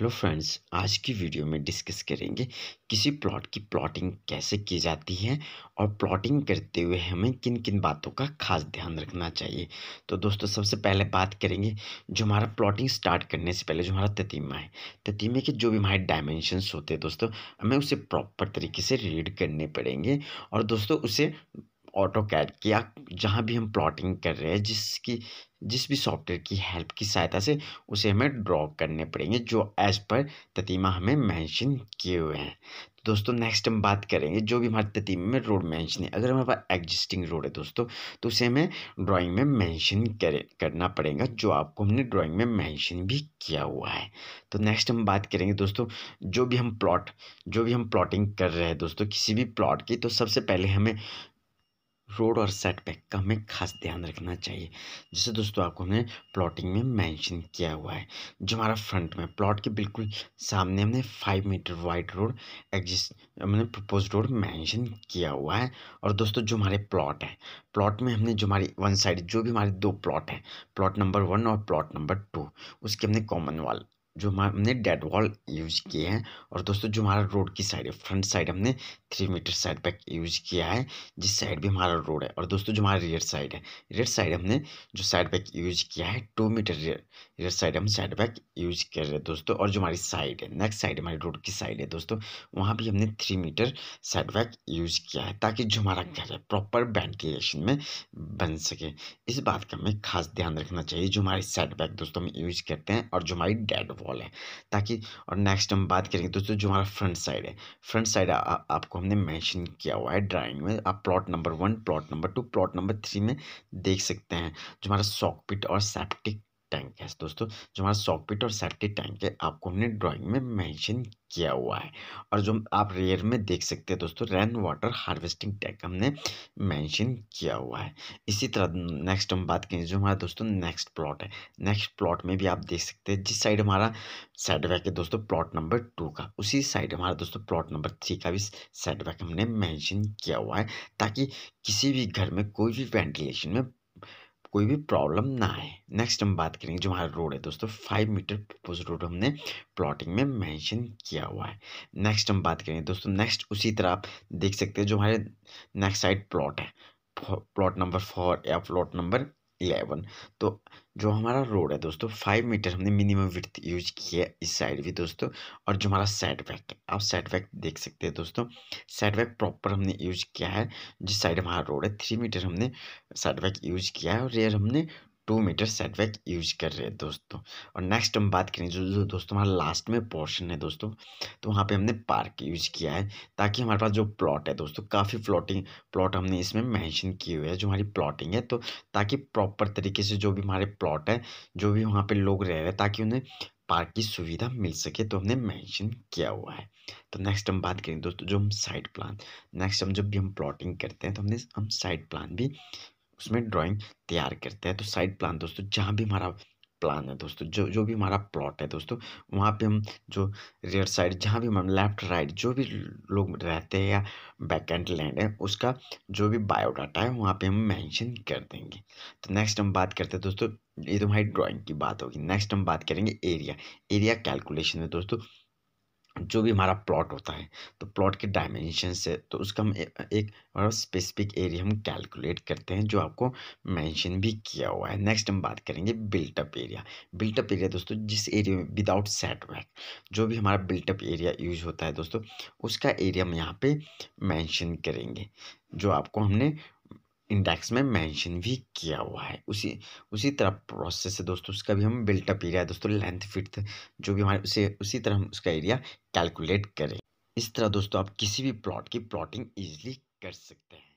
hello friends आज की video में डिस्कस करेंगे किसी प्लॉट की प्लॉटिंग कैसे की जाती है और प्लॉटिंग करते हुए हमें किन किन बातों का खास ध्यान रखना चाहिए तो दोस्तों सबसे पहले बात करेंगे जो हमारा प्लॉटिंग स्टार्ट करने से पहले जो हमारा ततीमा है ततीमे के जो भी हमारे डायमेंशंस होते हैं दोस्तों हमें उसे प्रॉपर तरीके से रीड करने पड़ेंगे और दोस्तों उसे ऑटो कैड की या जहाँ भी हम प्लॉटिंग कर रहे हैं जिसकी जिस भी सॉफ्टवेयर की हेल्प की सहायता से उसे हमें ड्रॉ करने पड़ेंगे जो एज पर ततीमा हमें मेंशन किए हुए हैं दोस्तों नेक्स्ट हम बात करेंगे जो भी हमारे ततीमे में रोड मेंशन है अगर हमारे पास एग्जिस्टिंग रोड है दोस्तों तो उसे हमें ड्राइंग में मेंशन करें करना पड़ेगा जो आपको हमने ड्राइंग में मेंशन भी किया हुआ है तो नेक्स्ट हम बात करेंगे दोस्तों जो भी हम प्लॉट जो भी हम प्लॉटिंग कर रहे हैं दोस्तों किसी भी प्लॉट की तो सबसे पहले हमें रोड और सेटबैक का हमें खास ध्यान रखना चाहिए जैसे दोस्तों आपको हमने प्लॉटिंग में मेंशन किया हुआ है जो हमारा फ्रंट में प्लॉट के बिल्कुल सामने हमने five metre wide road exist हमने प्रपोज रोड मेंशन किया हुआ है और दोस्तों जो हमारे प्लॉट है प्लॉट में हमने जो हमारी वन साइड जो भी हमारे दो प्लॉट हैं प्लॉट नंबर वन और प्लॉट नंबर टू उसके हमने कॉमन वाल जो हमने डेड वॉल यूज किए हैं और दोस्तों जो हमारा रोड की साइड है फ्रंट साइड हमने three metre side back use किया है जिस साइड भी हमारा रोड है और दोस्तों जो हमारा रियर साइड है रियर साइड हमने जो साइड बैक यूज किया है two metre rear rear side हम साइड बैक यूज कर रहे हैं दोस्तों और जो हमारी साइड है नेक्स्ट साइड हमारी रोड की साइड है दोस्तों वहाँ भी हमने three metre side back use किया है ताकि जो हमारा घर है प्रॉपर वेंटिलेशन में बन सके इस बात का हमें खास ध्यान रखना चाहिए जो हमारी साइड बैक दोस्तों हम यूज करते हैं और जो हमारी डेड वॉल ऑल है ताकि और नेक्स्ट हम बात करेंगे दोस्तों जो हमारा फ्रंट साइड है फ्रंट साइड आपको हमने मैंशन किया हुआ है ड्राइंग में आप plot number one plot number two plot number three में देख सकते हैं जो हमारा सॉकपिट और सेप्टिक टैंक है दोस्तों जो हमारा सॉपिट और सेफ्टी टैंक है आपको हमने ड्राइंग में मेंशन किया हुआ है और जो आप रेयर में देख सकते हैं दोस्तों रेन वाटर हार्वेस्टिंग टैंक हमने मेंशन किया हुआ है इसी तरह नेक्स्ट हम बात करें जो हमारा दोस्तों नेक्स्ट प्लॉट है नेक्स्ट प्लॉट में भी आप देख सकते हैं जिस साइड हमारा सेट बैक है दोस्तों प्लॉट नंबर टू का उसी साइड हमारा दोस्तों प्लॉट नंबर थ्री का भी सेट बैक हमने मैंशन किया हुआ है ताकि किसी भी घर में कोई भी वेंटिलेशन में कोई भी प्रॉब्लम ना आए नेक्स्ट हम बात करेंगे जो हमारा रोड है दोस्तों फाइव मीटर प्रपोज रोड हमने प्लॉटिंग में मेंशन किया हुआ है नेक्स्ट हम बात करेंगे दोस्तों नेक्स्ट उसी तरह आप देख सकते हैं जो हमारे नेक्स्ट साइड प्लॉट है प्लॉट नंबर फोर या प्लॉट नंबर इलेवन तो जो हमारा रोड है दोस्तों फाइव मीटर हमने मिनिमम विथ यूज की है इस साइड भी दोस्तों और जो हमारा सेटबैक है आप सेटबैक देख सकते हैं दोस्तों सेटबैक प्रॉपर हमने यूज किया है जिस साइड हमारा रोड है थ्री मीटर हमने सेटबैक यूज किया है और रेयर हमने टू मीटर सेटबैक यूज कर रहे हैं दोस्तों और नेक्स्ट हम बात करें जो जो दोस्तों हमारा लास्ट में पोर्शन है दोस्तों तो वहाँ पे हमने पार्क यूज किया है ताकि हमारे पास जो प्लॉट है दोस्तों काफ़ी प्लॉटिंग प्लॉट हमने इसमें मैंशन किए हुए हैं जो हमारी प्लॉटिंग है तो ताकि प्रॉपर तरीके से जो भी हमारे प्लॉट है जो भी वहाँ पर लोग रह रहे हैं ताकि उन्हें पार्क की सुविधा मिल सके तो हमने मेंशन किया हुआ है तो नेक्स्ट हम बात करें दोस्तों जो हम साइड प्लान नेक्स्ट हम जब भी हम प्लॉटिंग करते हैं तो हमने हम साइड प्लान भी उसमें ड्राइंग तैयार करते हैं तो साइड प्लान दोस्तों जहाँ भी हमारा प्लान है दोस्तों जो जो भी हमारा प्लॉट है दोस्तों वहाँ पे हम जो रेयर साइड जहाँ भी हम लेफ्ट राइट जो भी लोग रहते हैं या बैक एंड लैंड है उसका जो भी बायोडाटा है वहाँ पे हम मेंशन कर देंगे तो नेक्स्ट हम बात करते हैं दोस्तों ये तो हमारी ड्राइंग की बात होगी नेक्स्ट हम बात करेंगे एरिया एरिया कैलकुलेशन में दोस्तों जो भी हमारा प्लॉट होता है तो प्लॉट के डायमेंशन से तो उसका हम एक स्पेसिफिक एरिया हम कैलकुलेट करते हैं जो आपको मेंशन भी किया हुआ है नेक्स्ट हम बात करेंगे बिल्टअप एरिया बिल्टअप एरिया दोस्तों जिस एरिया में विदाउट सेटबैक जो भी हमारा बिल्टअप एरिया यूज होता है दोस्तों उसका एरिया हम यहाँ पर मैंशन करेंगे जो आपको हमने इंडेक्स में मेंशन भी किया हुआ है उसी उसी तरह प्रोसेस है दोस्तों उसका भी हम बिल्टअप एरिया दोस्तों लेंथ फिट जो भी हमारे उसे उसी तरह हम उसका एरिया कैलकुलेट करें इस तरह दोस्तों आप किसी भी प्लॉट की प्लॉटिंग ईजिली कर सकते हैं